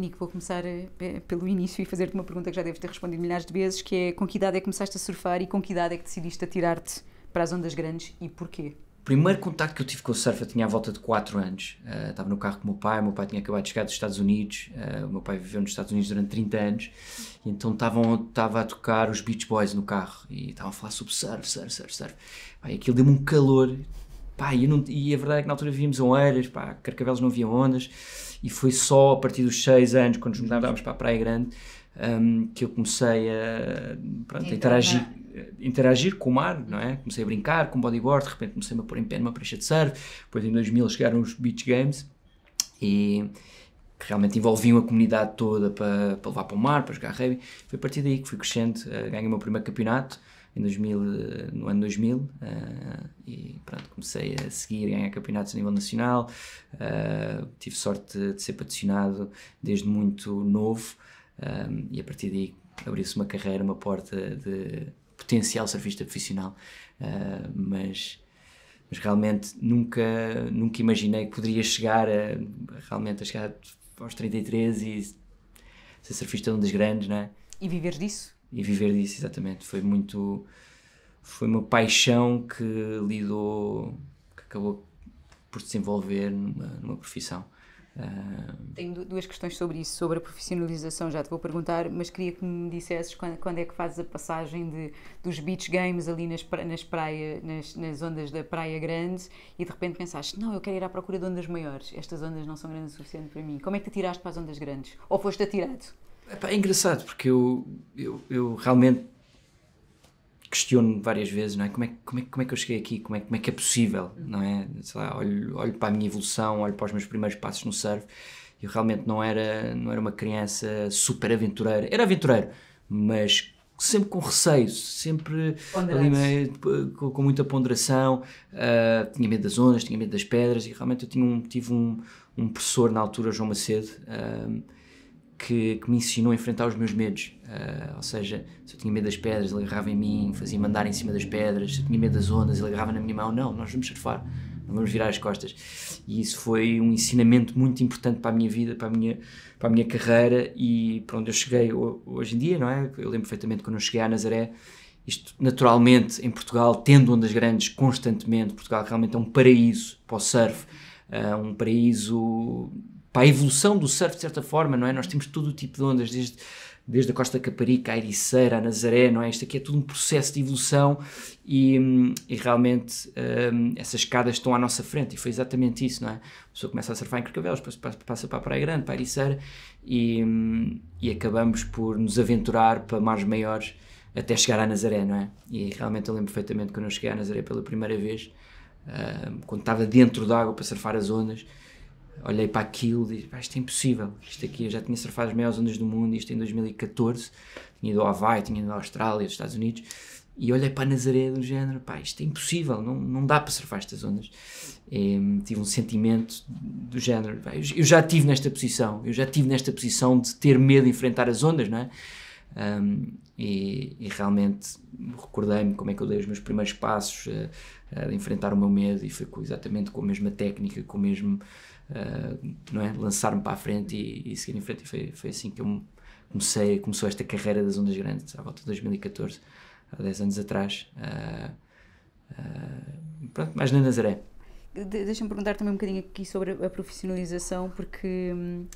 Nico, vou começar eh, pelo início e fazer-te uma pergunta que já deves ter respondido milhares de vezes, que é com que idade é que começaste a surfar e com que idade é que decidiste atirar-te para as ondas grandes e porquê? O primeiro contacto que eu tive com o surf eu tinha à volta de 4 anos. Uh, estava no carro com o meu pai, o meu pai tinha acabado de chegar dos Estados Unidos, uh, o meu pai viveu nos Estados Unidos durante 30 anos, e então estava a tocar os Beach Boys no carro e estavam a falar sobre surf, surf, surf, surf. Pai, aquilo deu-me um calor. e, não, e a verdade é que na altura víamos oneiras, carcavelos não havia ondas e foi só a partir dos 6 anos, quando nos mudávamos para a Praia Grande, um, que eu comecei a, pronto, a interagir, eh, interagir com o mar, não é? Comecei a brincar com bodyboard, de repente comecei a pôr em pé numa prancha de surf, depois em 2000 chegaram os Beach Games e que realmente envolviam a comunidade toda para, para levar para o mar, para jogar rugby. Foi a partir daí que fui crescendo, ganhei o meu primeiro campeonato, em 2000, eh, no ano 2000 uh, eh, e pronto, comecei a seguir, a ganhar campeonatos a nível nacional, uh, tive sorte de ser patrocinado desde muito novo um, e a partir daí abriu-se uma carreira, uma porta de potencial surfista profissional, uh, mas mas realmente nunca, nunca imaginei que poderia chegar a, realmente a chegar aos 33 e ser surfista um dos grandes, não é? E viver disso? e viver disso, exatamente. Foi muito. Foi uma paixão que lidou, que acabou por se desenvolver numa, numa profissão. Uh... Tenho duas questões sobre isso, sobre a profissionalização, já te vou perguntar, mas queria que me dissesses quando, quando é que fazes a passagem de, dos beach games ali nas, nas praias, nas, nas, ondas da Praia Grande e de repente pensaste, não, eu quero ir à procura de ondas maiores, estas ondas não são grandes o suficiente para mim. Como é que te tiraste para as ondas grandes? Ou foste atirado? É engraçado, porque eu, eu, eu, realmente questiono várias vezes, não é? Como é, como é, como é que eu cheguei aqui? Como é, como é que é possível, não é? Sei lá, olho, olho para a minha evolução, olho para os meus primeiros passos no surf, eu realmente não era, não era uma criança super aventureira. Era aventureiro, mas sempre com receio, sempre ali meio, com, com, muita ponderação. Uh, tinha medo das ondas, tinha medo das pedras e realmente eu tinha um, tive um, um professor na altura, João Macedo, uh, que, que, me ensinou a enfrentar os meus medos. Uh, ou seja, se eu tinha medo das pedras, ele agarrava em mim, fazia-me em cima das pedras. Se eu tinha medo das ondas, ele agarrava na minha mão. Não, nós vamos surfar, não vamos virar as costas. E isso foi um ensinamento muito importante para a minha vida, para a minha, para a minha carreira e para onde eu cheguei hoje em dia, não é? Eu lembro perfeitamente quando eu cheguei a Nazaré. Isto, naturalmente, em Portugal, tendo ondas grandes constantemente, Portugal realmente é um paraíso para o surf, uh, um paraíso para a evolução do surf, de certa forma, não é? Nós temos todo o tipo de ondas, desde, desde a Costa da Caparica, a Ericeira, a Nazaré, não é? Isto aqui é tudo um processo de evolução e, e realmente um, essas escadas estão à nossa frente e foi exatamente isso, não é? A pessoa começa a surfar em Carcavelos, depois passa para a Praia Grande, para a Ericeira e, hum, e acabamos por nos aventurar para mares maiores até chegar à Nazaré, não é? E realmente eu lembro perfeitamente quando eu cheguei à Nazaré pela primeira vez, um, quando estava dentro d'água para surfar as ondas, olhei para aquilo e disse, isto é impossível, isto aqui, eu já tinha surfado as maiores ondas do mundo, isto em 2014, tinha ido ao Havaí, tinha ido à Austrália, aos Estados Unidos, e olhei para Nazaré do género, pá, isto é impossível, não, não dá para surfar estas ondas. E, tive um sentimento do género, pá, eu, eu, já tive nesta posição, eu já tive nesta posição de ter medo de enfrentar as ondas, não é? Um, e, e, realmente recordei-me como é que eu dei os meus primeiros passos a, eh, a eh, enfrentar o meu medo e foi com, exatamente com a mesma técnica, com o mesmo ah, não é? lançar-me para a frente e, e, seguir em frente. E foi, foi assim que eu comecei, começou esta carreira das ondas grandes, à volta de 2014, há 10 anos atrás. Uh, uh, pronto, mais na Nazaré. De, Deixa-me perguntar também um bocadinho aqui sobre a, profissionalização, porque. Hum,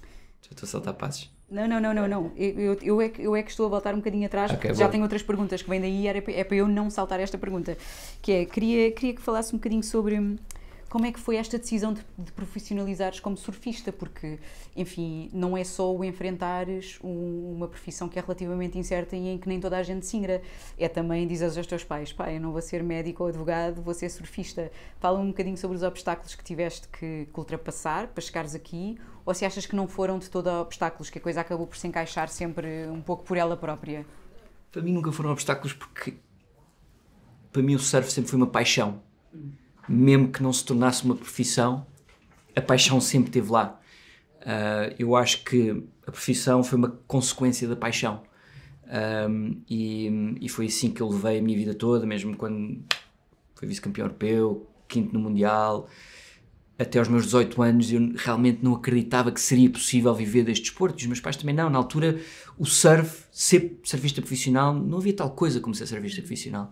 já estou a saltar passos. Não, não, não, não, não. Eu, eu, é, que, eu é que estou a voltar um bocadinho atrás, okay, porque já tenho outras perguntas que vêm daí, era, é para eu não saltar esta pergunta. Que é, queria, queria que falasse um bocadinho sobre hum, como é que foi esta decisão de, de profissionalizares como surfista? Porque, enfim, não é só o enfrentares um, uma profissão que é relativamente incerta e em que nem toda a gente se ingra. É também dizes aos teus pais, pai, eu não vou ser médico ou advogado, vou ser surfista. Fala um bocadinho sobre os obstáculos que tiveste que, que ultrapassar para chegares aqui ou se achas que não foram de todo obstáculos, que a coisa acabou por se encaixar sempre um pouco por ela própria? Para mim nunca foram obstáculos porque para mim o surf sempre foi uma paixão. Hum mesmo que não se tornasse uma profissão, a paixão sempre esteve lá. Uh, eu acho que a profissão foi uma consequência da paixão. Um, e, e, foi assim que eu levei a minha vida toda, mesmo quando fui vice-campeão europeu, quinto no Mundial, até aos meus 18 anos eu realmente não acreditava que seria possível viver deste desporto, e os meus pais também não. Na altura, o surf, ser surfista profissional, não havia tal coisa como ser surfista profissional.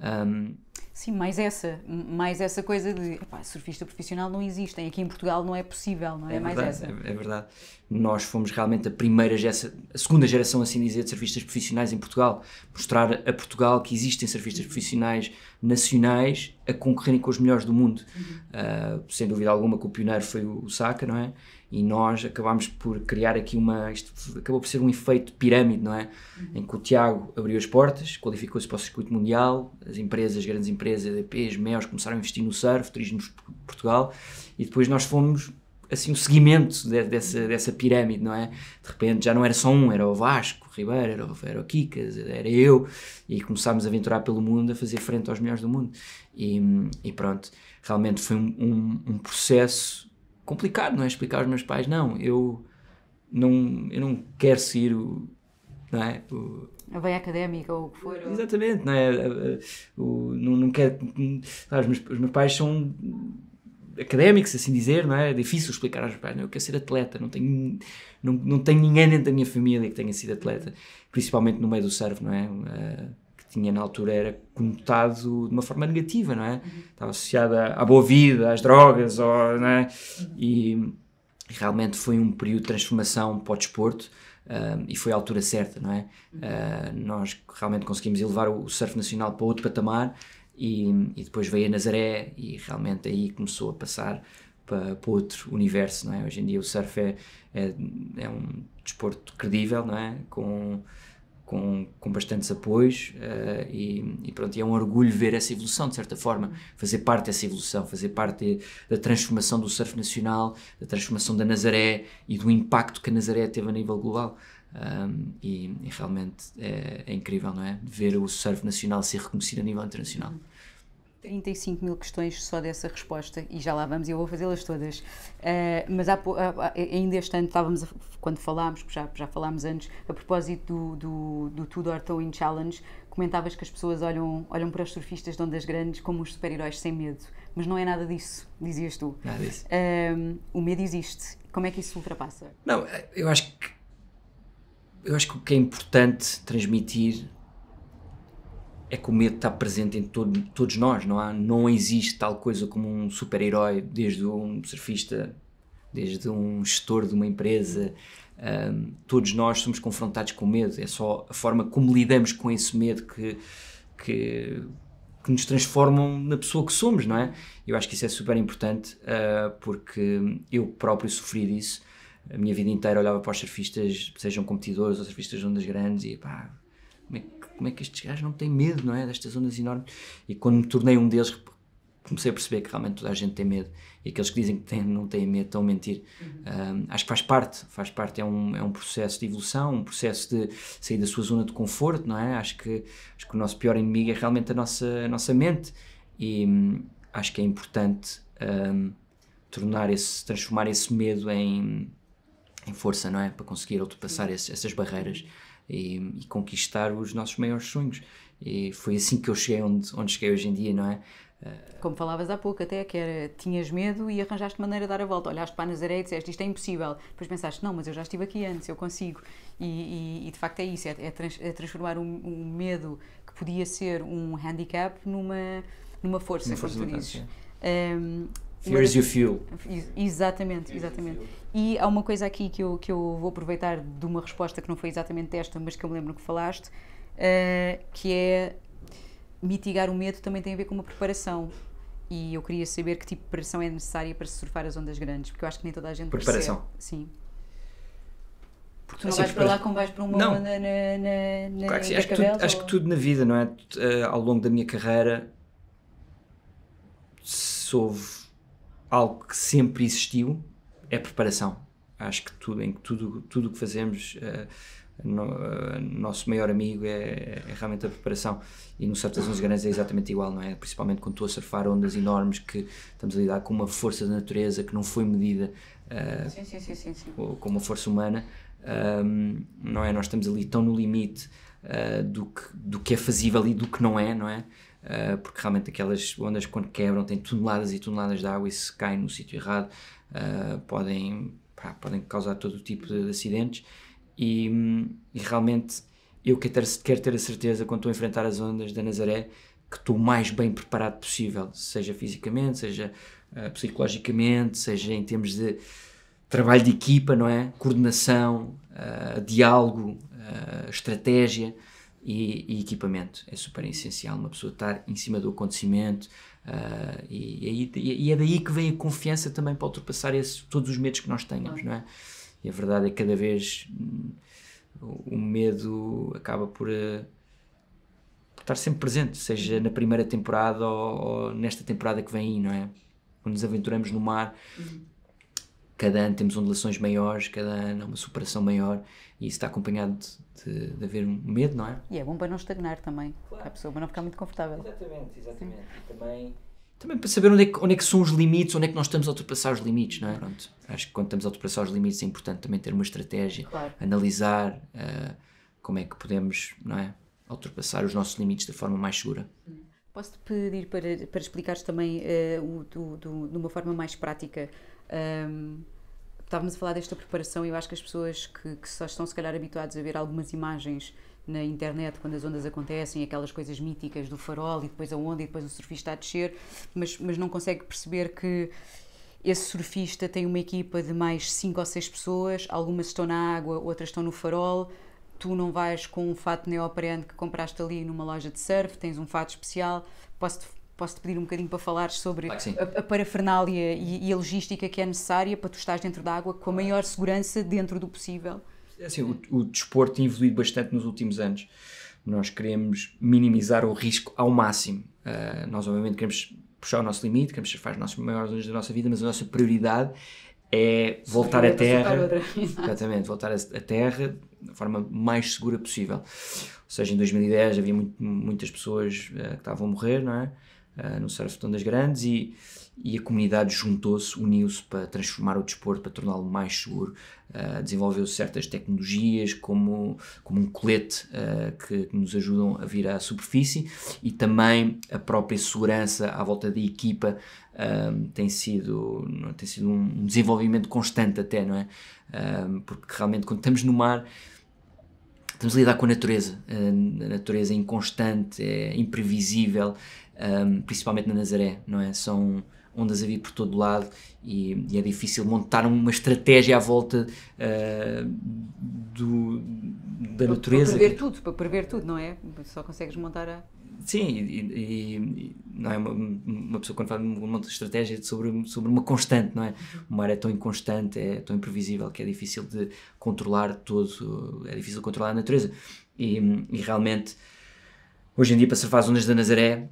Um, Sim, mais essa, mais essa coisa de epá, surfista profissional não existem, aqui em Portugal não é possível, não é? é mais verdade, essa. É, é, verdade. Nós fomos realmente a primeira geração, a segunda geração, assim dizer, de surfistas profissionais em Portugal. Mostrar a Portugal que existem surfistas uhum. profissionais nacionais a concorrerem com os melhores do mundo. Uhum. Uh, sem dúvida alguma que o pioneiro foi o, o Saca, não é? e nós acabámos por criar aqui uma. Isto acabou por ser um efeito pirâmide, não é? Uhum. Em que o Tiago abriu as portas, qualificou-se para o circuito mundial, as empresas, as grandes empresas, EDPs, MEOs, começaram a investir no surf, turismo de Portugal, e depois nós fomos assim o seguimento de, dessa, dessa pirâmide, não é? De repente já não era só um, era o Vasco, o Ribeiro, era o, era o Kikas, era eu, e começámos a aventurar pelo mundo, a fazer frente aos melhores do mundo. E, e pronto, realmente foi um, um, um processo complicado, não é? Explicar aos meus pais, não, eu não, eu não quero seguir o. Não é? O, a veia académica ou o que for. Exatamente, não é? O, não, não quero. Sabe, os, meus, os meus pais são académicos, assim dizer, não é? é difícil explicar aos meus pais, não, eu quero ser atleta, não tenho, não, não tenho ninguém dentro da minha família que tenha sido atleta, principalmente no meio do servo não é? Uh, tinha na altura era conotado de uma forma negativa, não é? Uhum. Estava associada à boa vida, às drogas, ou, não é? Uhum. E realmente foi um período de transformação para o desporto ah, e foi a altura certa, não é? Uh, nós realmente conseguimos elevar o surf nacional para outro patamar e, e depois veio a Nazaré e realmente aí começou a passar para, para, outro universo, não é? Hoje em dia o surf é, é, é um desporto credível, não é? Com com, com bastantes apoios uh, e, e, pronto, e é um orgulho ver essa evolução, de certa forma, fazer parte dessa evolução, fazer parte da transformação do surf nacional, da transformação da Nazaré e do impacto que a Nazaré teve a nível global. Um, e, e, realmente é, é, incrível, não é? Ver o surf nacional ser reconhecido a nível internacional. 35 mil questões só dessa resposta e já lá vamos, eu vou fazê-las todas. Uh, mas há, há, ainda este ano estávamos, a, quando falámos, já, já falámos antes, a propósito do, do, do Tudor Towing Challenge, comentavas que as pessoas olham, olham para os surfistas de ondas grandes como os super-heróis sem medo. Mas não é nada disso, dizias tu. Nada disso. Uh, o medo existe. Como é que isso se ultrapassa? Não, eh, eu acho que. Eu acho que o que é importante transmitir é que o medo está presente em todo, todos nós, não há, não existe tal coisa como um super-herói, desde um surfista, desde um gestor de uma empresa, um, todos nós somos confrontados com medo, é só a forma como lidamos com esse medo que, que, que nos transformam na pessoa que somos, não é? Eu acho que isso é super importante, uh, porque eu próprio sofri disso, a minha vida inteira olhava para os surfistas, sejam competidores ou surfistas de ondas grandes, e pá, como é que como é que estes gajos não têm medo, não é? Destas ondas enormes. E quando me tornei um deles, comecei a perceber que realmente toda a gente tem medo. E aqueles que dizem que têm, não têm medo estão a mentir. Uhum. Um, acho que faz parte, faz parte, é um, é um processo de evolução, um processo de sair da sua zona de conforto, não é? Acho que, acho que o nosso pior inimigo é realmente a nossa, a nossa mente. E hum, acho que é importante hum, tornar esse, transformar esse medo em, em força, não é? Para conseguir ultrapassar essas barreiras. Uhum e, e conquistar os nossos maiores sonhos. E foi assim que eu cheguei onde, onde cheguei hoje em dia, não é? Ah, como falavas há pouco, até que era, tinhas medo e arranjaste maneira de dar a volta. Olhaste para a Nazaré e disseste isto é impossível. Depois pensaste, não, mas eu já estive aqui antes, eu consigo. E, e, e de facto é isso: é, é, trans, é transformar um, um, medo que podia ser um handicap numa, numa força, como tu dizes. Um, Fears you feel. Exatamente, exatamente. E há uma coisa aqui que eu, que eu vou aproveitar de uma resposta que não foi exatamente esta, mas que eu me lembro que falaste, uh, que é mitigar o medo também tem a ver com uma preparação. E eu queria saber que tipo de preparação é necessária para surfar as ondas grandes, porque eu acho que nem toda a gente Preparação. Percebe. Sim. Porque tu não vais para lá como vais para uma não. onda na, na, na claro que Acho, que tudo, ou... acho que tudo na vida, não é? Uh, ao longo da minha carreira, sou algo que sempre existiu é preparação. Acho que tudo em tudo tudo que fazemos uh, no, uh, nosso maior amigo é, é, realmente a preparação e no certas das ondas grandes é exatamente igual, não é? Principalmente quando estou a surfar ondas enormes que estamos a lidar com uma força da natureza que não foi medida uh, sim, sim, sim, com uma força humana, um, ehm, não é? Nós estamos ali tão no limite do, que, do que é fazível e do que não é, não é? uh, porque realmente aquelas ondas, quando quebram, têm toneladas e toneladas de água e se caem no sítio errado, uh, podem, pá, podem causar todo tipo de acidentes. E, e realmente eu quero ter, quero ter a certeza, quando estou a enfrentar as ondas da Nazaré, que estou o mais bem preparado possível, seja fisicamente, seja uh, psicologicamente, seja em termos de trabalho de equipa, não é? Coordenação, uh, diálogo, uh, estratégia e, e, equipamento. É super essencial uma pessoa estar em cima do acontecimento uh, e, é e, e, é daí que vem a confiança também para ultrapassar esse, todos os medos que nós tenhamos, não é? E a verdade é que cada vez hum, o medo acaba por, uh, por estar sempre presente, seja na primeira temporada ou, ou, nesta temporada que vem aí, não é? Quando nos aventuramos no mar. Uhum cada ano temos ondulações maiores, cada ano há uma superação maior e isso está acompanhado de, de, de haver um medo, não é? E é bom para não estagnar também, claro. a pessoa para não ficar muito confortável. Exatamente, exatamente. Também também para saber onde é, que, onde é, que, são os limites, onde é que nós estamos a ultrapassar os limites, não é? Pronto, acho que quando estamos a ultrapassar os limites é importante também ter uma estratégia, claro. analisar uh, como é que podemos, não é? Ultrapassar os nossos limites da forma mais segura. Posso-te pedir para, para explicares também uh, o, do, do, de uma forma mais prática um, ehm, estávamos a falar desta preparação e eu acho que as pessoas que, que só estão se calhar habituadas a ver algumas imagens na internet quando as ondas acontecem, aquelas coisas míticas do farol e depois a onda e depois o surfista a descer, mas, mas não consegue perceber que esse surfista tem uma equipa de mais 5 ou 6 pessoas, algumas estão na água, outras estão no farol. Tu não vais com um fato neoprene que compraste ali numa loja de surf, tens um fato especial. Posso-te posso-te pedir um bocadinho para falar sobre a, a, parafernália e, e, a logística que é necessária para tu estás dentro da água com a maior segurança dentro do possível? É assim, o, o desporto tem evoluído bastante nos últimos anos. Nós queremos minimizar o risco ao máximo. Uh, nós, obviamente, queremos puxar o nosso limite, queremos fazer os nossos maiores anos da nossa vida, mas a nossa prioridade é voltar à terra, exatamente, voltar à terra da forma mais segura possível. Ou seja, em 2010 havia muito, muitas pessoas uh, que estavam a morrer, não é? uh, no de das Grandes e, e a comunidade juntou-se, uniu-se para transformar o desporto, para torná-lo mais seguro. Uh, ah, desenvolveu certas tecnologias como, como um colete uh, que, que, nos ajudam a vir à superfície e também a própria segurança à volta da equipa tem sido, é? tem sido um desenvolvimento constante até, não é? porque realmente quando estamos no mar estamos a lidar com a natureza. A natureza é inconstante, é imprevisível, principalmente na Nazaré, não é? São ondas a vir por todo lado e, e é difícil montar uma estratégia à volta uh, do, da natureza. Para prever tudo, para prever tudo, não é? Só consegues montar a Sim, e, e, não é uma, uma, pessoa quando fala de um monte de estratégia é sobre, sobre uma constante, não é? O mar é tão inconstante, é tão imprevisível que é difícil de controlar todo, é difícil controlar a natureza. E, e realmente, hoje em dia, para surfar as ondas da Nazaré,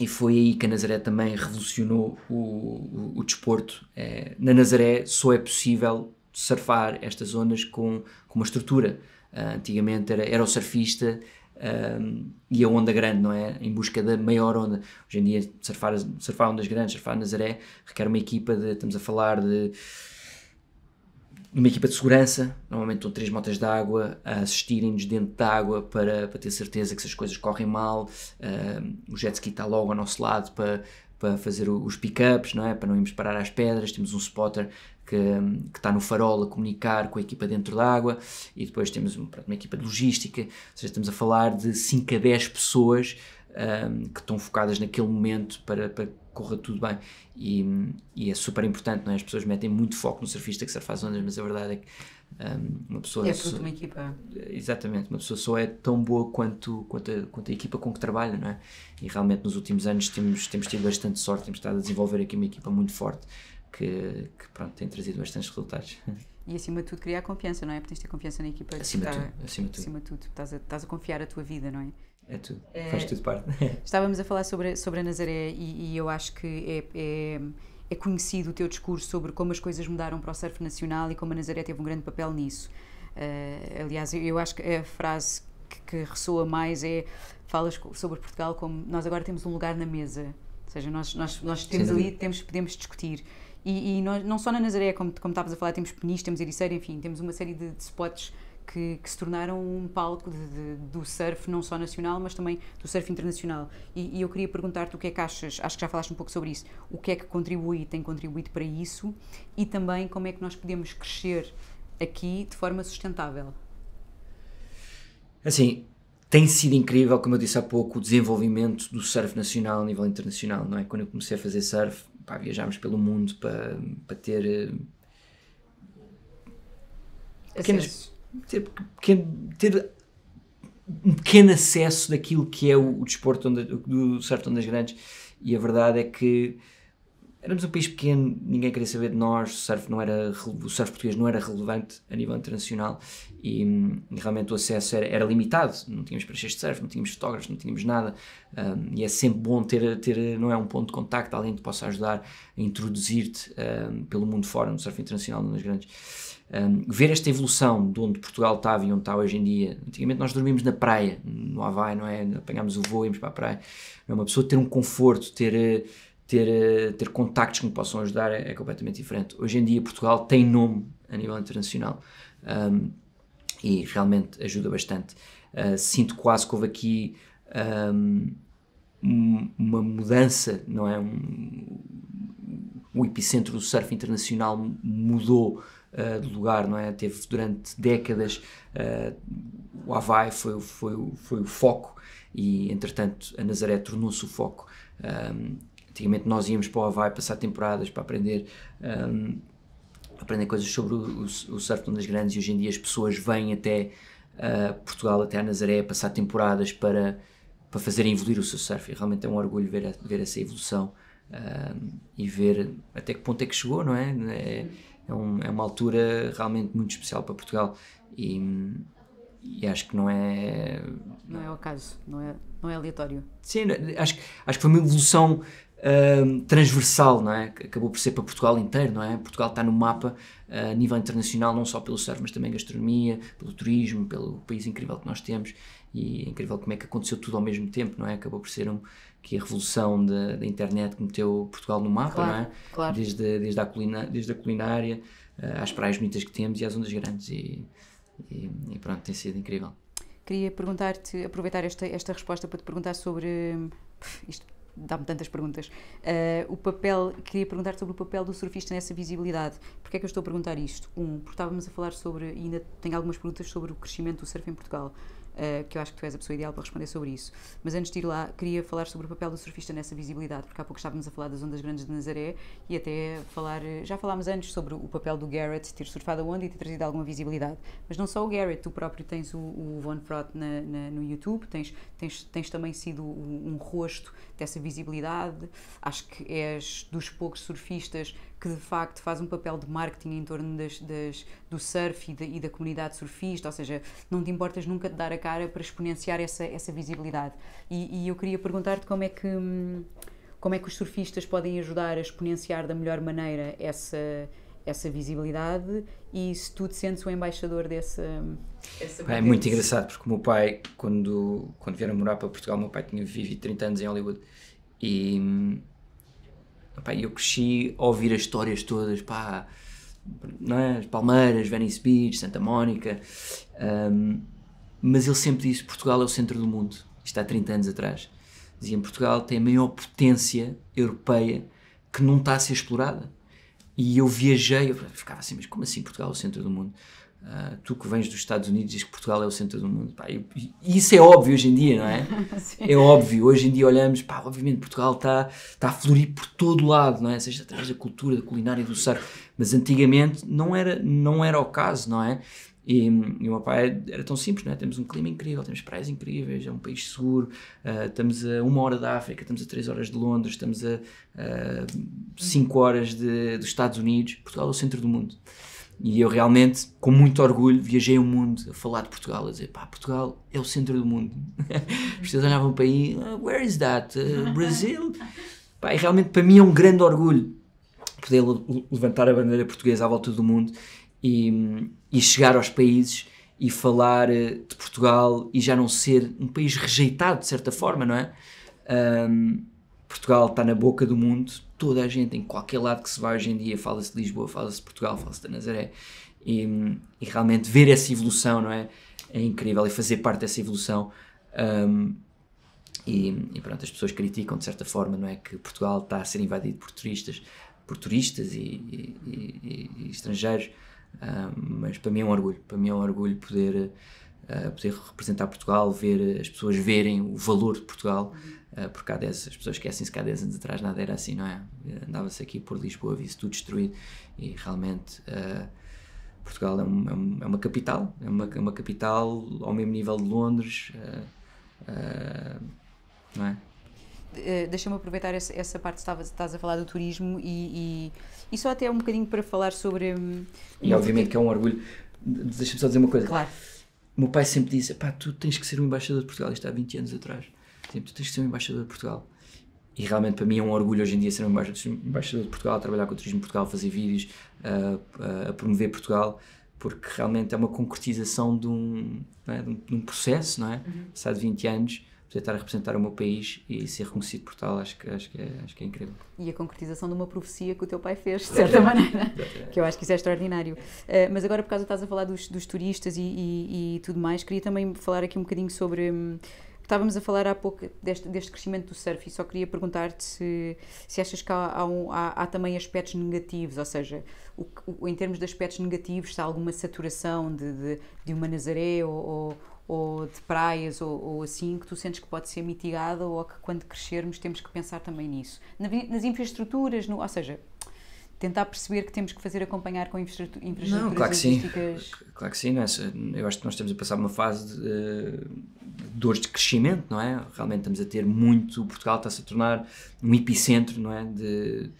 e foi aí que a Nazaré também revolucionou o, o, o desporto. É, na Nazaré só é possível surfar estas ondas com, com uma estrutura. Uh, antigamente era, era o surfista um, e a onda grande, não é? Em busca da maior onda. Hoje em dia, surfar, surfar ondas grandes, surfar Nazaré, requer uma equipa de. Estamos a falar de. Uma equipa de segurança, normalmente estão três motas de água a assistirem-nos dentro da água para, para ter certeza que se as coisas correm mal, um, o jet ski está logo ao nosso lado para, para fazer os pick-ups, não é? Para não irmos parar às pedras, temos um spotter que, que está no farol a comunicar com a equipa dentro d'água, e depois temos uma, uma, equipa de logística, ou seja, estamos a falar de 5 a 10 pessoas um, que estão focadas naquele momento para, para que corra tudo bem. E, e, é super importante, não é? As pessoas metem muito foco no surfista que surfa as ondas, mas a verdade é que um, uma pessoa. É tudo uma equipa. Exatamente, uma pessoa só é tão boa quanto, quanto, a, quanto a equipa com que trabalha, não é? E realmente nos últimos anos temos, temos tido bastante sorte, temos estado a desenvolver aqui uma equipa muito forte que, que pronto, tem trazido bastantes resultados. E acima de tudo criar confiança, não é? Tens ter confiança na equipa. Acima, tudo, acima de tudo. Acima de tudo. Estás a, estás a confiar a tua vida, não é? É tudo. É, Faz tudo parte. Estávamos a falar sobre, sobre a Nazaré e, e eu acho que é, é, é, conhecido o teu discurso sobre como as coisas mudaram para o surf nacional e como a Nazaré teve um grande papel nisso. Uh, aliás, eu, acho que a frase que, que ressoa mais é falas sobre Portugal como nós agora temos um lugar na mesa ou seja, nós, nós, nós temos ali, temos, podemos discutir. E, e nós, não só na Nazaré, como, como estavas a falar, temos Peniche, temos Ericeira, enfim, temos uma série de, de spots que, que, se tornaram um palco de, de, do surf, não só nacional, mas também do surf internacional. E, e eu queria perguntar-te o que é que achas, acho que já falaste um pouco sobre isso, o que é que contribui, tem contribuído para isso e também como é que nós podemos crescer aqui de forma sustentável. Assim, tem sido incrível, como eu disse há pouco, o desenvolvimento do surf nacional a nível internacional, não é? Quando eu comecei a fazer surf, pá, viajarmos pelo mundo para, para ter eh, pequenas, ter, pequeno, ter um pequeno acesso daquilo que é o, o desporto onde, do sertão das grandes e a verdade é que éramos um país pequeno, ninguém queria saber de nós, o surf, não era, o surf português não era relevante a nível internacional e, e hum, realmente o acesso era, era, limitado, não tínhamos pranchas de surf, não tínhamos fotógrafos, não tínhamos nada um, e é sempre bom ter, ter, não é, um ponto de contacto, alguém que te possa ajudar a introduzir-te um, pelo mundo fora, no surf internacional, nas grandes. Um, ver esta evolução de onde Portugal estava e onde está hoje em dia. Antigamente nós dormíamos na praia, no Havaí, não é? Apanhámos o voo, íamos para a praia. é uma pessoa ter um conforto, ter... Uh, ter, eh, ter contactos que me possam ajudar é, é, completamente diferente. Hoje em dia, Portugal tem nome a nível internacional um, e realmente ajuda bastante. Uh, sinto quase que houve aqui um, uma mudança, não é? Um, o epicentro do surf internacional mudou uh, de lugar, não é? Teve durante décadas uh, o Havaí foi, foi, foi o foco e, entretanto, a Nazaré tornou-se o foco. Um, Antigamente nós íamos para o Havaí passar temporadas para aprender. Um, aprender coisas sobre o, o, o surf das grandes e hoje em dia as pessoas vêm até uh, Portugal, até a Nazaré, passar temporadas para, para fazerem evoluir o seu surf e realmente é um orgulho ver, a, ver essa evolução uh, e ver até que ponto é que chegou, não é? É, é, um, é uma altura realmente muito especial para Portugal e, e acho que não é... Não é o caso, não é, não é aleatório. Sim, é, acho, acho que foi uma evolução transversal, não é? Acabou por ser para Portugal inteiro, não é? Portugal está no mapa uh, a nível internacional, não só pelo surf, mas também gastronomia, pelo turismo, pelo país incrível que nós temos e é incrível como é que aconteceu tudo ao mesmo tempo, não é? Acabou por ser um, que a revolução da, da internet que meteu Portugal no mapa, claro, não é? Claro. Desde, desde, a culina, desde a culinária uh, às praias bonitas que temos e às ondas grandes e, e, e pronto, tem sido incrível. Queria perguntar-te, aproveitar esta, esta resposta para te perguntar sobre isto dá-me tantas perguntas. Uh, o papel, queria perguntar sobre o papel do surfista nessa visibilidade. Porquê é que eu estou a perguntar isto? Um, porque estávamos a falar sobre, e ainda tenho algumas perguntas sobre o crescimento do surf em Portugal. Eh, que eu acho que tu és a pessoa ideal para responder sobre isso. Mas antes de ir lá, queria falar sobre o papel do surfista nessa visibilidade, porque há pouco estávamos a falar das ondas grandes de Nazaré e até falar, eh, já falámos antes sobre o papel do Garrett ter surfado a onda e ter trazido alguma visibilidade. Mas não só o Garrett, tu próprio tens o, o Von Frot na, na, no YouTube, tens, tens, tens também sido um, um rosto dessa visibilidade, acho que és dos poucos surfistas que de facto faz um papel de marketing em torno das, das do surf e, de, e, da comunidade surfista, ou seja, não te importas nunca de dar a cara para exponenciar essa, essa visibilidade. E, e eu queria perguntar-te como é que. como é que os surfistas podem ajudar a exponenciar da melhor maneira essa, essa visibilidade e se tu te sentes o embaixador dessa? É muito engraçado, porque o meu pai, quando, quando vieram morar para Portugal, meu pai tinha vivido 30 anos em Hollywood e Pá, eu cresci a ouvir as histórias todas, pá, não é? Palmeiras, Venice Beach, Santa Mónica, um, mas ele sempre disse: Portugal é o centro do mundo. Isto há 30 anos atrás. Dizia: Portugal tem a maior potência europeia que não está a ser explorada. E eu viajei, eu ficava assim: mas como assim Portugal é o centro do mundo? Uh, tu que vens dos Estados Unidos diz que Portugal é o centro do mundo. Pá, e, isso é óbvio hoje em dia, não é? É óbvio. Hoje em dia olhamos, pá, obviamente Portugal está tá a florir por todo lado, não é? Seja através da cultura, da culinária, do surf. Mas antigamente não era, não era o caso, não é? E, e o meu pai era tão simples, não é? Temos um clima incrível, temos praias incríveis, é um país seguro, uh, estamos a uma hora da África, estamos a três horas de Londres, estamos a uh, cinco horas de, dos Estados Unidos. Portugal é o centro do mundo. E eu realmente, com muito orgulho, viajei o mundo a falar de Portugal, a dizer, pá, Portugal é o centro do mundo. As pessoas olhavam para aí, oh, where is that? Uh, ah, Brasil? pá, e realmente para mim é um grande orgulho poder levantar a bandeira portuguesa à volta do mundo e, e chegar aos países e falar eh, de Portugal e já não ser um país rejeitado de certa forma, não é? Um, Portugal está na boca do mundo, toda a gente, em qualquer lado que se vá hoje em dia, fala-se de Lisboa, fala-se de Portugal, fala-se de Nazaré. E, e, realmente ver essa evolução, não é? É incrível e fazer parte dessa evolução. Um, e, e, pronto, as pessoas criticam de certa forma, não é? Que Portugal está a ser invadido por turistas, por turistas e, e, e estrangeiros, um, mas para mim é um orgulho, para mim é um orgulho poder, uh, poder representar Portugal, ver as pessoas verem o valor de Portugal. Uhum. Ah, porque há 10, as pessoas esquecem-se que há 10 anos atrás nada era assim, não é? Andava-se aqui por Lisboa, viu-se tudo destruído e realmente uh, Portugal é, é, um, é, uma capital, é uma, é uma, capital ao mesmo nível de Londres, uh, não é? Eh, deixa-me aproveitar essa, essa parte que estás a falar do turismo e, e, e, só até um bocadinho para falar sobre. Hum, e obviamente que é um orgulho. Deixa-me só dizer uma coisa. Claro. O meu pai sempre disse: pá, tu tens que ser um embaixador de Portugal. Isto há 20 anos atrás tipo, tu tens de ser um embaixador de Portugal. E realmente para mim é um orgulho hoje em dia ser um embaixador de Portugal, trabalhar com o Turismo de Portugal, fazer vídeos, a, a promover Portugal, porque realmente é uma concretização de um, é? de, um de um, processo, não é? Uhum. Passado 20 anos, poder estar a representar o meu país e ser reconhecido por tal, acho que, acho que, é, acho que é incrível. E a concretização de uma profecia que o teu pai fez, de certa maneira, que eu acho que isso é extraordinário. Uh, mas agora, por causa estás a falar dos, dos turistas e, e, e, tudo mais, queria também falar aqui um bocadinho sobre. Hum, Estávamos a falar há pouco deste, deste crescimento do surf e só queria perguntar-te se, se achas que há, há, um, há, há também aspectos negativos, ou seja, o, o, em termos de aspectos negativos, se há alguma saturação de, de, de uma Nazaré ou, ou, ou de praias ou, ou, assim, que tu sentes que pode ser mitigada ou que quando crescermos temos que pensar também nisso. nas infraestruturas, no, ou seja, tentar perceber que temos que fazer acompanhar com infraestrutura, infraestruturas não, claro que sim. Claro que sim, é? eu acho que nós estamos a passar uma fase de, de dores de crescimento, não é? Realmente estamos a ter muito, Portugal está-se a tornar um epicentro, não é? De,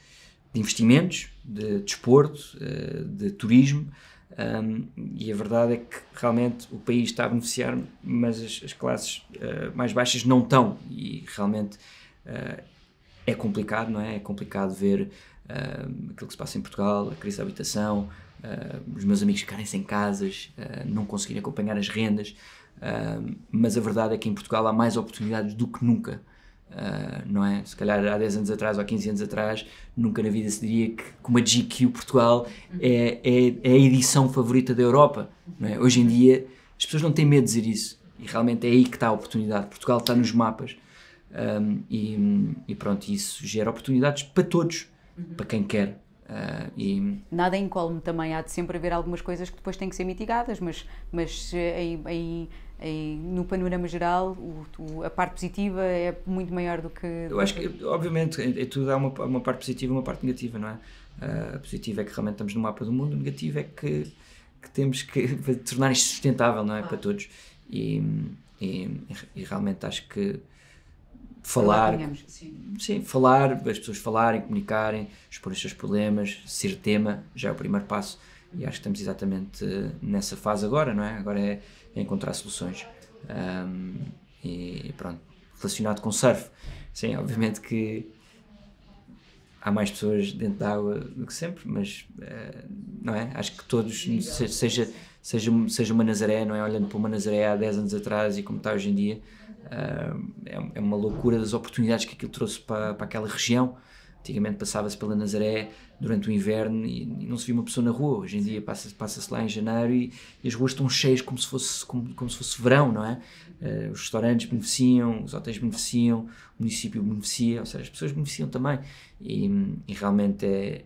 de investimentos, de desporto, de, eh, de turismo, um, e a verdade é que realmente o país está a beneficiar, mas as, as classes uh, mais baixas não estão. E realmente uh, é complicado, não é? É complicado ver aquilo que se passa em Portugal, a crise da habitação, uh, os meus amigos ficarem sem casas, uh, não conseguirem acompanhar as rendas, mas a verdade é que em Portugal há mais oportunidades do que nunca. não é? Se calhar há 10 anos atrás ou há 15 anos atrás, nunca na vida se diria que, como a GQ Portugal é, é, é, a edição favorita da Europa. Não é? Hoje em dia as pessoas não têm medo de dizer isso e realmente é aí que está a oportunidade. Portugal está nos mapas. Um, e, e, pronto, isso gera oportunidades para todos para quem quer. Uh, e... Nada incólume também, há de sempre haver algumas coisas que depois têm que ser mitigadas, mas, mas aí eh, no panorama geral o, o, a parte positiva é muito maior do que. Eu acho que, obviamente, é, tudo há uma, uma parte positiva e uma parte negativa, não é? Uh, a positiva é que realmente estamos no mapa do mundo, o negativa é que, que temos que tornar isto sustentável, não é? Ah. Para todos. E, e, e realmente acho que falar, sim. sim. falar, as pessoas falarem, comunicarem, expor os seus problemas, ser tema, já é o primeiro passo. E acho que estamos exatamente eh, nessa fase agora, não é? Agora é, é encontrar soluções. Um, e pronto, relacionado com surf, sim, obviamente que há mais pessoas dentro da água do que sempre, mas uh, não é? Acho que todos, seja, seja, seja uma Nazaré, não é? Olhando para uma Nazaré há 10 anos atrás e como está hoje em dia, é, é uma loucura das oportunidades que aquilo trouxe para, para aquela região. Antigamente passava-se pela Nazaré durante o inverno e, e, não se via uma pessoa na rua. Hoje em dia passa-se passa lá em janeiro e, e, as ruas estão cheias como se fosse, como, como se fosse verão, não é? Uh, os restaurantes beneficiam, os hotéis beneficiam, o município beneficia, ou seja, as pessoas beneficiam também. E, e realmente é,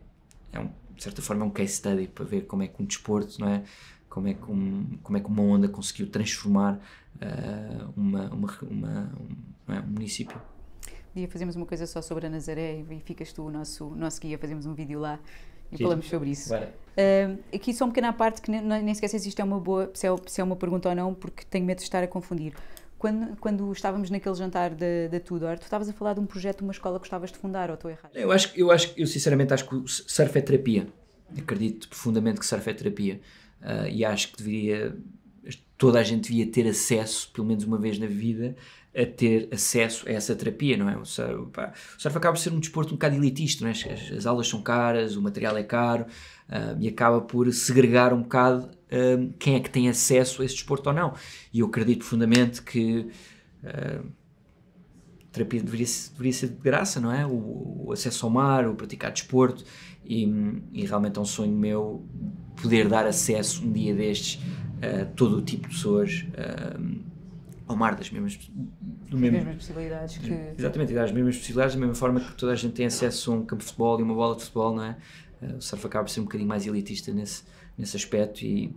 é um, de certa forma, é um case study para ver como é que um desporto, não é? Como é que, um, como é que uma onda conseguiu transformar uh, uma, uma, uma, um é, município. Dia fazemos uma coisa só sobre a Nazaré e ficas tu o nosso, nosso guia, fazemos um vídeo lá e falamos sobre isso. Uh, aqui só um pequeno à parte que nem, nem se isto é uma boa, se é, se é uma pergunta ou não, porque tenho medo de estar a confundir. Quando, quando, estávamos naquele jantar da, Tudor, tu estavas a falar de um projeto de uma escola que gostavas de fundar, ou estou errado? Eu acho, eu acho, eu sinceramente acho que surf é terapia. Acredito profundamente que surf é terapia. Uh, e acho que deveria toda a gente devia ter acesso, pelo menos uma vez na vida, a ter acesso a essa terapia, não é? O surf, o surf acaba por ser um desporto um bocado elitista, não é? As, as aulas são caras, o material é caro ah, e acaba por segregar um bocado ah, quem é que tem acesso a esse desporto ou não. E eu acredito profundamente que a ah, terapia deveria, deveria ser de graça, não é? O, o acesso ao mar, o praticar desporto e, e realmente é um sonho meu poder dar acesso um dia destes uh, todo o tipo de pessoas uh, ao mar das mesmas, do mesmo, mesmas possibilidades. Que... Exatamente, das mesmas possibilidades, da mesma forma que toda a gente tem acesso a um campo de futebol e uma bola de futebol, não é? Uh, o surf acaba por ser um bocadinho mais elitista nesse, nesse aspecto e,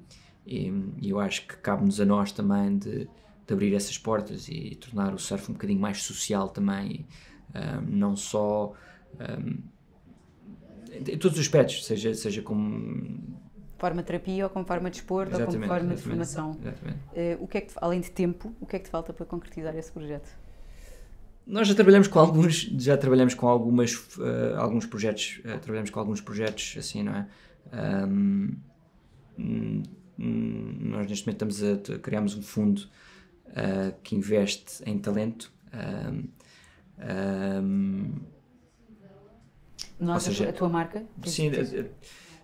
e, e eu acho que cabe-nos a nós também de, de, abrir essas portas e tornar o surf um bocadinho mais social também, e, ah, não só. Um, em todos os aspectos, seja, seja como forma terapia ou como forma de esporte ou como forma de formação. Uh, o que é que além de tempo, o que é que te falta para concretizar esse projeto? Nós já trabalhamos com alguns, já trabalhamos com algumas, uh, alguns projetos, uh, trabalhamos com alguns projetos assim, não é? Um, hum, nós neste momento estamos a, a criamos um fundo uh, que investe em talento. Um, Nossa, seja, a tua marca? Sim,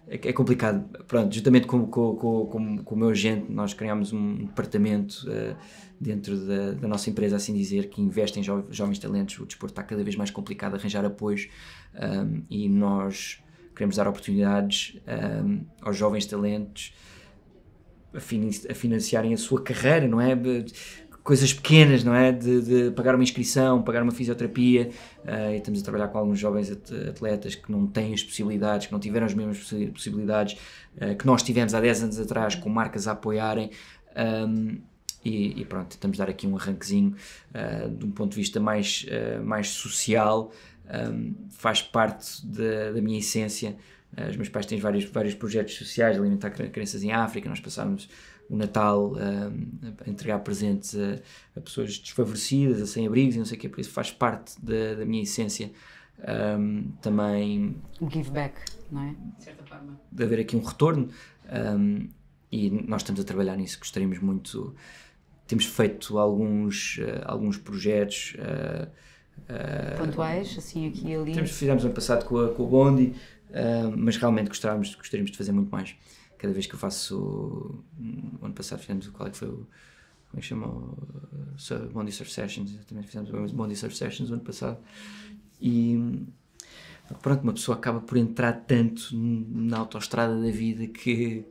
é, é, complicado. Pronto, justamente com, com, com, com, o meu agente, nós criámos um departamento uh, dentro da, da, nossa empresa, assim dizer, que investe em jo jovens talentos. O desporto está cada vez mais complicado arranjar apoios um, ehm, e nós queremos dar oportunidades um, ehm, aos jovens talentos a, fin a financiarem a sua carreira, não é? coisas pequenas, não é? De, de, pagar uma inscrição, pagar uma fisioterapia. Uh, e estamos a trabalhar com alguns jovens atletas que não têm as possibilidades, que não tiveram as mesmas possibilidades uh, que nós tivemos há 10 anos atrás, com marcas a apoiarem. Um, ehm, e, e, pronto, estamos a dar aqui um arranquezinho uh, de um ponto de vista mais, mais social. Um, ehm, faz parte de, da minha essência. os meus pais têm vários, vários projetos sociais, alimentar crianças em África. Nós passámos o Natal a, ah, a entregar presentes a, a, pessoas desfavorecidas, a sem-abrigos e não sei o que, por isso faz parte da, da minha essência ah, um, também. O give back, não é? De certa forma. De haver aqui um retorno um, ah, e nós estamos a trabalhar nisso, gostaríamos muito. Temos feito alguns, uh, alguns projetos. Uh, uh, Pontuais, assim aqui e ali. Temos, fizemos ano passado com a, com a Bondi, mas realmente gostávamos, gostaríamos de fazer muito mais cada vez que eu faço. Hum, ano passado fizemos qual é que foi o. Como é que chama? O Bondi Surf Sessions, exatamente, fizemos o Bondi Surf Sessions ano passado. E. Hum, pronto, uma pessoa acaba por entrar tanto na autoestrada da vida que,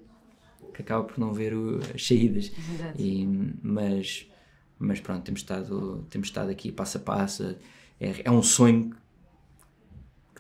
que acaba por não ver o, as saídas. É e, hum, mas, mas pronto, temos estado, temos estado aqui passo a passo. É, é um sonho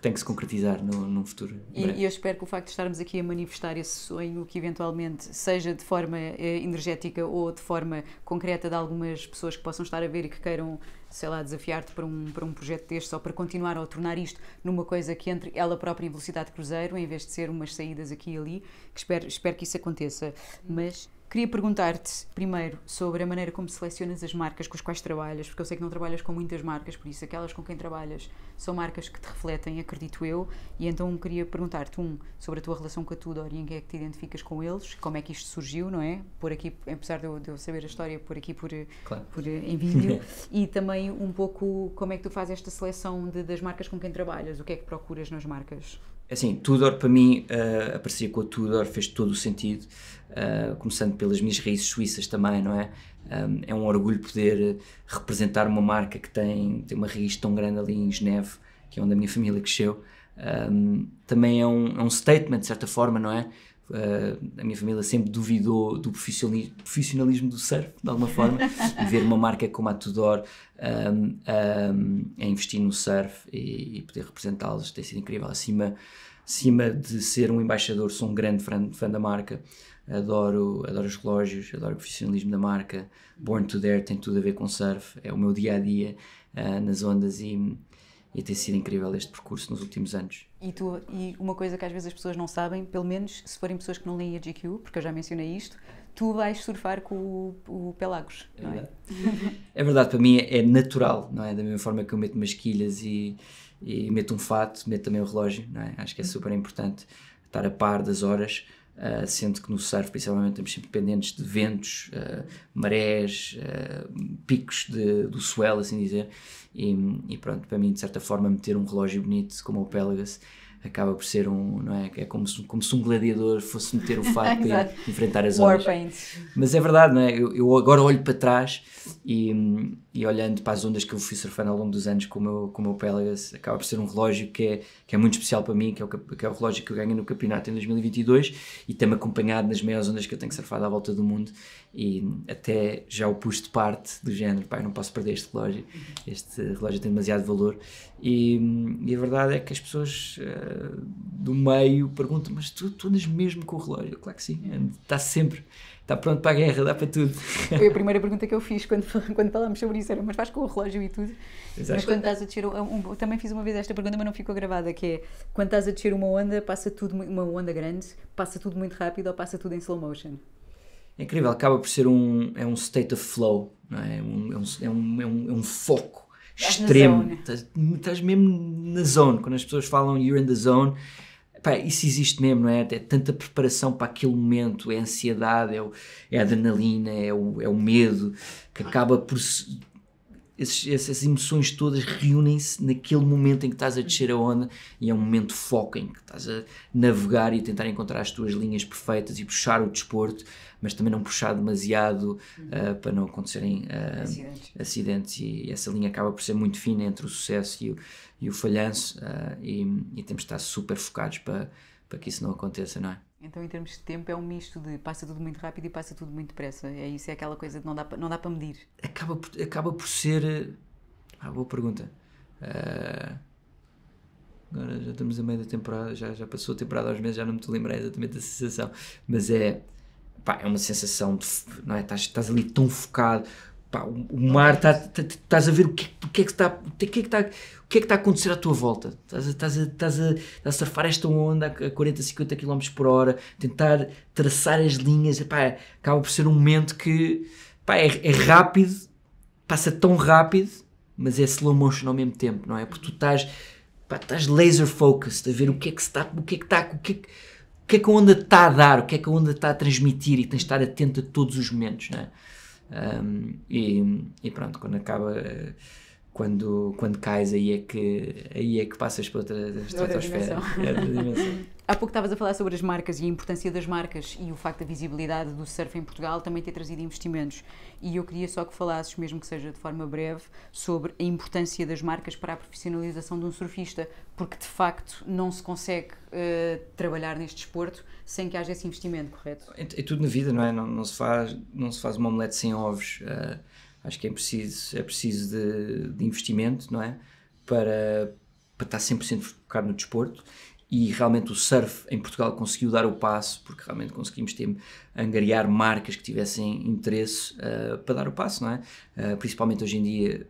tem que se concretizar no, num futuro. E, e eu espero que o facto de estarmos aqui a manifestar esse sonho, que eventualmente seja de forma eh, energética ou de forma concreta de algumas pessoas que possam estar a ver e que queiram sei lá, desafiar-te para um, para um projeto deste, só para continuar ou tornar isto numa coisa que entre ela própria em velocidade cruzeiro, em vez de ser umas saídas aqui e ali, que espero, espero que isso aconteça. Mas Queria perguntar-te primeiro sobre a maneira como selecionas as marcas com as quais trabalhas, porque eu sei que não trabalhas com muitas marcas, por isso aquelas com quem trabalhas são marcas que te refletem, acredito eu, e então queria perguntar-te, um, sobre a tua relação com a Tudor e em que é que te identificas com eles, como é que isto surgiu, não é? Por aqui, apesar de eu, de eu saber a história, por aqui por, claro. por eh, em vídeo, e também um pouco como é que tu fazes esta seleção de, das marcas com quem trabalhas, o que é que procuras nas marcas? É assim, Tudor para mim uh, aparecia com a Tudor fez todo o sentido, uh, começando pelas minhas raízes suíças também, não é? Um, eh, é um orgulho poder representar uma marca que tem, tem uma raiz tão grande ali em Geneve, que é onde a minha família cresceu. Um, também é um, é um statement, de certa forma, não é? Uh, a minha família sempre duvidou do profissionalismo do surf, de alguma forma, e ver uma marca como a Tudor um, ehm, um, ehm, a investir no surf e, e poder representá-los tem sido incrível. Acima, acima de ser um embaixador, sou um grande fã, fã da marca, adoro, adoro os relógios, adoro o profissionalismo da marca. Born to Dare tem tudo a ver com surf, é o meu dia a dia uh, nas ondas e, e tem sido incrível este percurso nos últimos anos. E, tu, e uma coisa que às vezes as pessoas não sabem, pelo menos se forem pessoas que não leem a GQ, porque eu já mencionei isto, tu vais surfar com o, o Pelagos, é não é? É, é verdade, para mim é, é, natural, não é? Da mesma forma que eu meto umas quilhas e, e meto um fato, meto também o relógio, não é? Acho que é uhum. super importante estar a par das horas. Uh, sendo que no surf, principalmente, estamos sempre dependentes de ventos, uh, marés, uh, picos de, do swell, assim dizer. E, e, pronto, para mim, de certa forma, meter um relógio bonito como o Pelagas acaba por ser um, não é? É como se, como se um gladiador fosse meter o fato para enfrentar as War ondas. Mas é verdade, não é? Eu, eu, agora olho para trás e, e olhando para as ondas que eu fui surfando ao longo dos anos com o meu, com o meu Pegasus, acaba por ser um relógio que é, que é muito especial para mim, que é, o, que é o relógio que eu ganho no campeonato em 2022 e tem-me acompanhado nas maiores ondas que eu tenho surfado à volta do mundo e até já o pus de parte do género, pai, não posso perder este relógio, este relógio tem demasiado valor e, e a verdade é que as pessoas uh, do meio perguntam, mas tu, tu andas mesmo com o relógio? Claro que sim, está sempre, está pronto para a guerra, dá para tudo. Foi a primeira pergunta que eu fiz quando, quando falámos sobre isso, era, mas vais com o relógio e tudo? Exato. Mas quando estás a descer, um, também fiz uma vez esta pergunta, mas não ficou gravada, que é, quando estás a descer uma onda, passa tudo, uma onda grande, passa tudo muito rápido ou passa tudo em slow motion? é incrível, acaba por ser um, é um state of flow, é? É, um, é? um, é, um, é, um, é foco estás extremo, estás, estás, mesmo na zone quando as pessoas falam you're in the zone, pá, isso existe mesmo, não é? É tanta preparação para aquele momento, é a ansiedade, é, o, é a adrenalina, é o, é o medo, que acaba por... esses, essas emoções todas reúnem-se naquele momento em que estás a descer a onda e é um momento foco em que estás a navegar e a tentar encontrar as tuas linhas perfeitas e puxar o desporto mas também não puxar demasiado uhum. uh, para não acontecerem uh, acidentes. acidentes. E essa linha acaba por ser muito fina entre o sucesso e o, e o falhanço, uh, e, e, temos de estar super focados para, para que isso não aconteça, não é? Então, em termos de tempo, é um misto de passa tudo muito rápido e passa tudo muito depressa. É isso, é aquela coisa de não dá, não dá para medir. Acaba por, acaba por ser. Ah, boa pergunta. Uh, agora já estamos a meio da temporada, já, já passou a temporada aos meses, já não me lembrei exatamente da sensação. Mas é pá, é uma sensação de. Não é? Estás, estás ali tão focado. Pá, o, o mar, estás, estás a ver o que, o que é que está. O que é que está o que é que está a acontecer à tua volta? Estás a, estás a, estás a, a surfar esta onda a 40, 50 km por hora, tentar traçar as linhas, epá, acaba por ser um momento que epá, é, é, rápido, passa tão rápido, mas é slow motion ao mesmo tempo, não é? Porque tu estás, epá, estás laser focused a ver o que é que está, o que é que está, o que é que, o que é que a onda está a dar, o que é que a onda está a transmitir e tens de estar atento a todos os momentos, né? Um, e, e, pronto, quando acaba, quando, quando cais, aí é que, aí é que passas para outra estratosfera. É outra dimensão. Há pouco estavas a falar sobre as marcas e a importância das marcas e o facto da visibilidade do surf em Portugal também ter trazido investimentos. E eu queria só que falasses, mesmo que seja de forma breve, sobre a importância das marcas para a profissionalização de um surfista, porque de facto não se consegue uh, trabalhar neste desporto sem que haja esse investimento, correto? É, é tudo na vida, não é? Não, não, se, faz, não se faz uma omelete sem ovos. Uh, acho que é preciso, é preciso de, de investimento, não é? Para, para estar 100% focado no desporto e realmente o surf em Portugal conseguiu dar o passo, porque realmente conseguimos ter, angariar marcas que tivessem interesse uh, para dar o passo, não é? Uh, principalmente hoje em dia,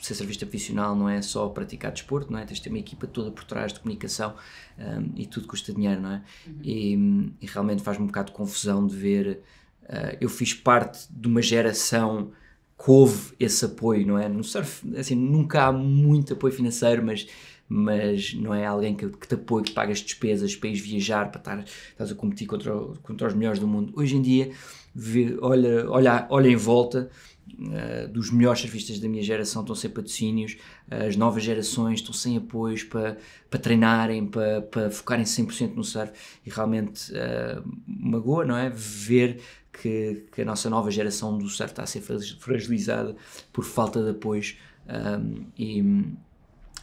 ser surfista profissional não é só praticar desporto, não é? Tens de ter uma equipa toda por trás de comunicação um, eh, e tudo custa dinheiro, não é? Uhum. E, e, realmente faz-me um bocado de confusão de ver. Uh, eu fiz parte de uma geração que houve esse apoio, não é? No surf, assim, nunca há muito apoio financeiro, mas mas não é alguém que, que te apoia, que paga as despesas para ir viajar, para estar, estás a competir contra, contra os melhores do mundo. Hoje em dia, vê, olha, olha, olha em volta, Uh, dos melhores surfistas da minha geração estão sem patrocínios, as novas gerações estão sem apoios para, treinarem, para, para focarem 100% no surf e realmente uh, magoa, não é? Ver que, que, a nossa nova geração do surf está a ser fragilizada por falta de apoios um, eh, e,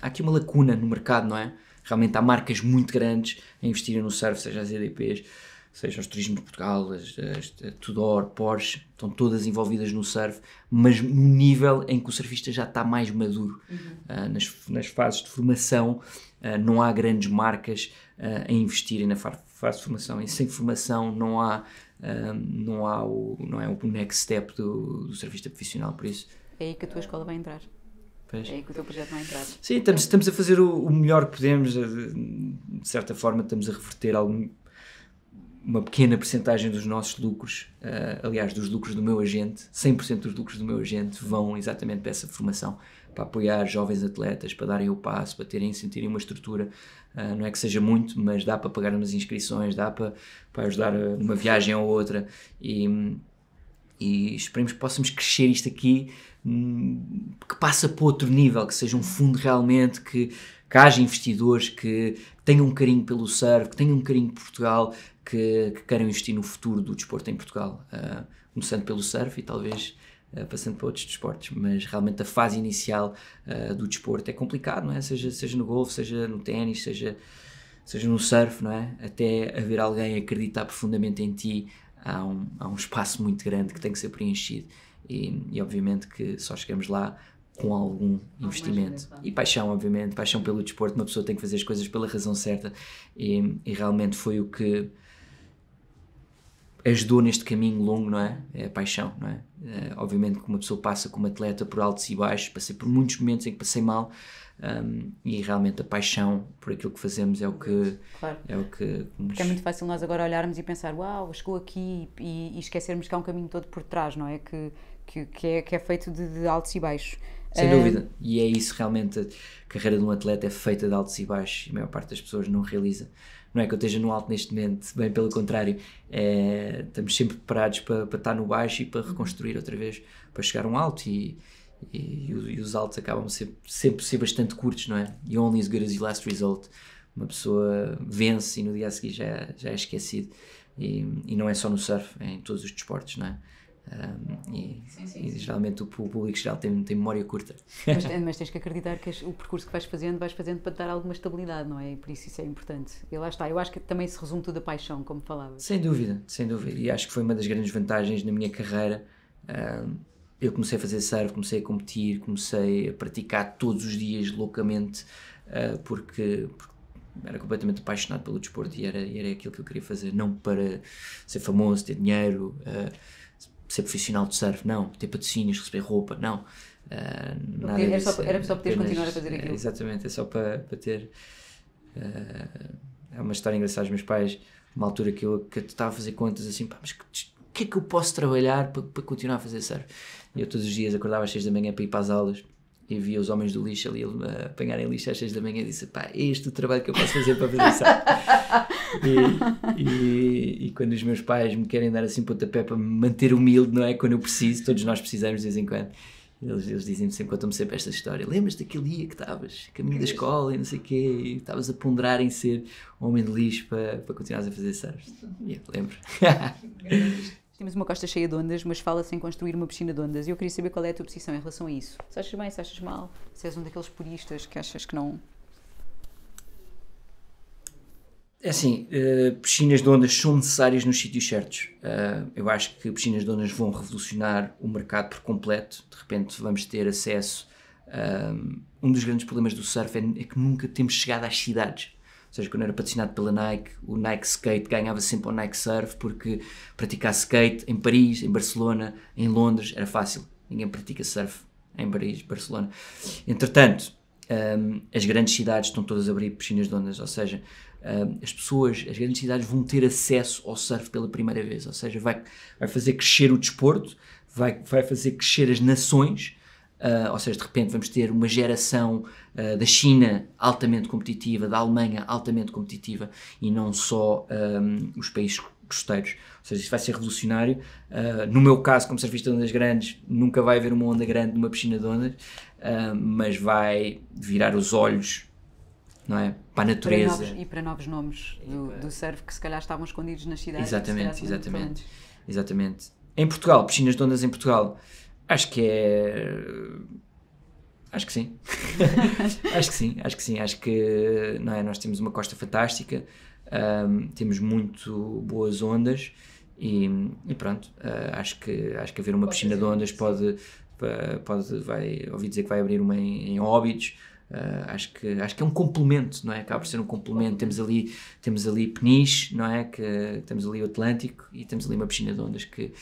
há aqui uma lacuna no mercado, não é? Realmente há marcas muito grandes a investirem no surf, seja as EDPs, seja os Turismo de Portugal, as, as, a Tudor, Porsche, estão todas envolvidas no surf, mas no nível em que o surfista já está mais maduro. Uhum. Uh, nas, nas, fases de formação, uh, não há grandes marcas uh, a investirem na fase de formação. E sem formação não há, não há o, não é o next step do, do surfista profissional, por isso. É aí que a tua escola vai entrar. Pois. É que o teu projeto não é entrado. Sim, estamos, estamos a fazer o, o, melhor que podemos, eh, de certa forma estamos a reverter algum, uma pequena porcentagem dos nossos lucros, uh, aliás, dos lucros do meu agente, 100% dos lucros do meu agente vão exatamente para essa formação, para apoiar jovens atletas, para darem o passo, para terem, sentirem uma estrutura. Uh, não é que seja muito, mas dá para pagar umas inscrições, dá para, para ajudar uma viagem ou outra. E, e esperemos que possamos crescer isto aqui, hum, que passa para outro nível, que seja um fundo realmente que, que haja investidores que tenham um carinho pelo surf que tenham um carinho por Portugal, que, que queiram investir no futuro do desporto em Portugal, uh, começando pelo surf e talvez uh, passando para outros desportos, mas realmente a fase inicial uh, do desporto é complicado, não é? Seja, seja no golfe, seja no ténis, seja, seja no surf, não é? Até haver alguém acreditar profundamente em ti há um, há um espaço muito grande que tem que ser preenchido. E, e obviamente que só chegamos lá com algum investimento. E paixão, obviamente, paixão pelo desporto. Uma pessoa tem que fazer as coisas pela razão certa. E, e realmente foi o que ajudou neste caminho longo, não é? É a paixão, não é? é obviamente que uma pessoa passa como atleta por altos e baixos, passei por muitos momentos em que passei mal um, ehm, e realmente a paixão por aquilo que fazemos é o que. Claro. É o que. Nos... é muito fácil nós agora olharmos e pensar, uau, chegou aqui e, e esquecermos que há um caminho todo por trás, não é? Que, que, que, é, que é feito de, de altos e baixos. Sem ehm, dúvida. E é isso realmente. A carreira de um atleta é feita de altos e baixos e a maior parte das pessoas não realiza. Não é que eu esteja no alto neste momento, bem pelo contrário, é, estamos sempre preparados para, para estar no baixo e para reconstruir outra vez, para chegar a um alto e, e, e, os altos acabam sempre, sempre ser bastante curtos, não é? You only as good as your last result. Uma pessoa vence e no dia a seguir já, já é esquecido. E, e não é só no surf, é em todos os desportos, não é? Um, e, sim, sim, e, geralmente o público geral tem, tem memória curta. Mas, mas, tens que acreditar que o percurso que vais fazendo, vais fazendo para te dar alguma estabilidade, não é? E por isso isso é importante. E lá está, eu acho que também se resume tudo a paixão, como falava Sem dúvida, sem dúvida. E acho que foi uma das grandes vantagens na minha carreira. Um, eu comecei a fazer surf, comecei a competir, comecei a praticar todos os dias loucamente, uh, porque, porque era completamente apaixonado pelo desporto e era, era aquilo que eu queria fazer, não para ser famoso, ter dinheiro. Uh, ser profissional de surf, não. Ter patrocínios, receber roupa, não. Uh, nada era, é disso, só, era só poderes continuar a fazer aquilo. É, exatamente, é só para, para ter. Uh, é uma história engraçada. Os meus pais, uma altura que eu, que eu estava a fazer contas assim, pá, mas o que, que é que eu posso trabalhar para, para continuar a fazer surf? E eu todos os dias acordava às 6 da manhã para ir para as aulas e via os homens do lixo ali a apanharem lixo às 6 da manhã e disse: pá, é este o trabalho que eu posso fazer para fazer saco. e, e, e, quando os meus pais me querem dar assim pontapé para me manter humilde, não é? Quando eu preciso, todos nós precisamos de vez em quando. Eles, eles dizem-me sempre, contam-me sempre esta história. lembras daquele dia que estavas, caminho da é escola e não sei o quê, e estavas a ponderar em ser um homem de lixo para, para continuares a fazer surf? Yeah, lembro. Temos uma costa cheia de ondas, mas fala-se em construir uma piscina de ondas. E eu queria saber qual é a tua posição em relação a isso. Se achas bem, se achas mal, se és um daqueles puristas que achas que não. É assim, uh, piscinas de ondas são necessárias nos sítios certos. Uh, eu acho que piscinas de ondas vão revolucionar o mercado por completo. De repente vamos ter acesso. Um, eh, um dos grandes problemas do surf é, é que nunca temos chegado às cidades seja, quando era patrocinado pela Nike, o Nike Skate ganhava sempre ao Nike Surf, porque praticar skate em Paris, em Barcelona, em Londres era fácil. Ninguém pratica surf em Paris, Barcelona. Entretanto, um, as grandes cidades estão todas a abrir piscinas de ondas, ou seja, um, as pessoas, as grandes cidades vão ter acesso ao surf pela primeira vez, ou seja, vai, vai fazer crescer o desporto, vai, vai fazer crescer as nações Uh, ou seja, de repente vamos ter uma geração uh, da China altamente competitiva, da Alemanha altamente competitiva e não só um, ah, os países costeiros. Ou seja, isso vai ser revolucionário. Uh, no meu caso, como surfista de ondas grandes, nunca vai haver uma onda grande numa piscina de ondas, uh, mas vai virar os olhos não é? para a natureza. Para novos, e para novos nomes do, para... do, surf que se calhar estavam escondidos nas cidades. Exatamente, exatamente. Exatamente. Em Portugal, piscinas de ondas em Portugal, Acho que é. Acho que sim. acho que sim, acho que sim. Acho que não é? nós temos uma costa fantástica, um, temos muito boas ondas e, e pronto. Uh, acho, que, acho que haver uma pode piscina de ondas pode, pode vai, ouvi dizer que vai abrir uma em, em Óbidos. Uh, acho, que, acho que é um complemento, não é? Acaba por ser um complemento. Temos ali, temos ali Peniche, não é? Que, temos ali o Atlântico e temos ali uma piscina de ondas que,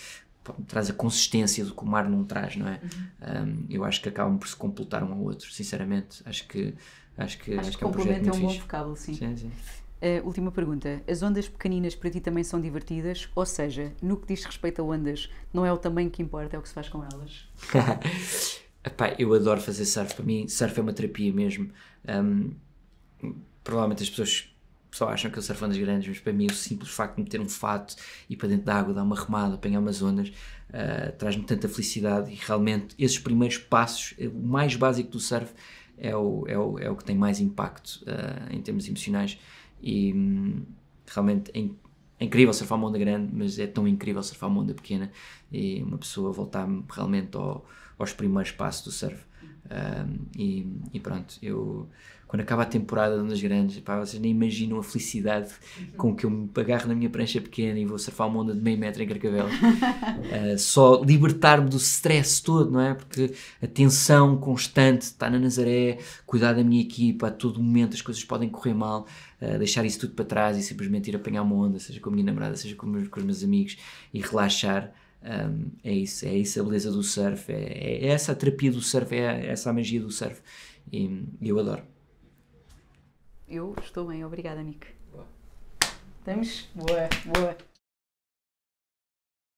traz a consistência do que o mar não traz, não é? Uhum. Um, eu acho que acabam por se completar um ao outro, sinceramente. Acho que acho que, acho, acho que é um projeto muito é um bom vocábulo, sim. sim, sim. Uh, última pergunta. As ondas pequeninas para ti também são divertidas? Ou seja, no que diz respeito a ondas, não é o tamanho que importa, é o que se faz com elas? Epá, eu adoro fazer surf. Para mim, surf é uma terapia mesmo. Um, provavelmente as pessoas pessoal acham que eu surfo ondas grandes, mas para mim o simples facto de meter um fato e para dentro da água dar uma remada, apanhar umas ondas, uh, eh, traz-me tanta felicidade e realmente esses primeiros passos, eh, o mais básico do surf, é o, é o, é o que tem mais impacto uh, em termos emocionais e hum, realmente é, é, incrível surfar uma onda grande, mas é tão incrível surfar uma onda pequena e uma pessoa voltar realmente ao, aos primeiros passos do surf. Uh, e, e pronto, eu quando acaba a temporada de ondas grandes, pá, vocês nem imaginam a felicidade com que eu me agarro na minha prancha pequena e vou surfar uma onda de meio metro em Carcavelos. uh, só libertar-me do stress todo, não é? Porque a tensão constante, está na Nazaré, cuidar da minha equipa, a todo momento as coisas podem correr mal, uh, deixar isso tudo para trás e simplesmente ir apanhar uma onda, seja com a minha namorada, seja com, meus, com os meus amigos e relaxar. Um, ehm, é isso, é isso a beleza do surf, é, é essa a terapia do surf, é, é essa a magia do surf e eu adoro eu estou bem, obrigada, Nick. Boa. Estamos? Boa, boa.